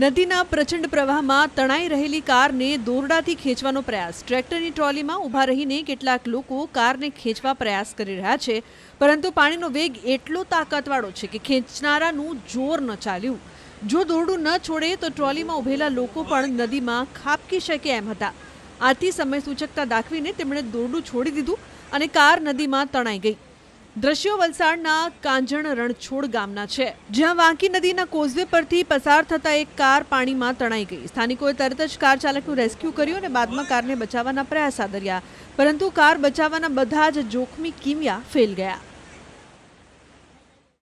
નદીના પ્રચંડ પ્રવાહમાં તણાઈ રહેલી કારને દોરડાથી ખેંચવાનો પ્રયાસ ટ્રેક્ટરની ટ્રોલીમાં ઊભા રહીને કેટલાક લોકો કારને ખેંચવા પ્રયાસ કરી રહ્યા છે પરંતુ પાણીનો વેગ એટલો તાકાતવાળો છે કે ખેંચનારાનું જોર ન ચાલ્યું જો દોરડું ન છોડે તો ટ્રોલીમાં ઊભેલા લોકો પણ નદીમાં ખાપકી શકે એમ હતા આથી સમય સૂચકતા દાખવીને તેમણે દોરડું છોડી દીધું અને કાર નદીમાં તણાઈ ગઈ દ્રશ્યો વલસાડના કાંજણ રણછોડ ગામના છે જ્યાં વાંકી નદીના કોઝવે પરથી પસાર થતા એક કાર પાણીમાં તણાઈ ગઈ સ્થાનિકોએ તરત જ કાર ચાલકનું રેસ્ક્યુ કર્યું અને બાદમાં કારને બચાવવાના પ્રયાસ આદર્યા પરંતુ કાર બચાવવાના બધા જ જોખમી કિમિયા ફેલ ગયા